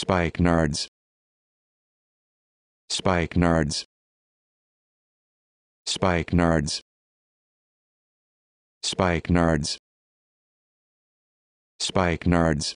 Spike Nards. Spike Nards. Spike Nards. Spike Nards. Spike Nards.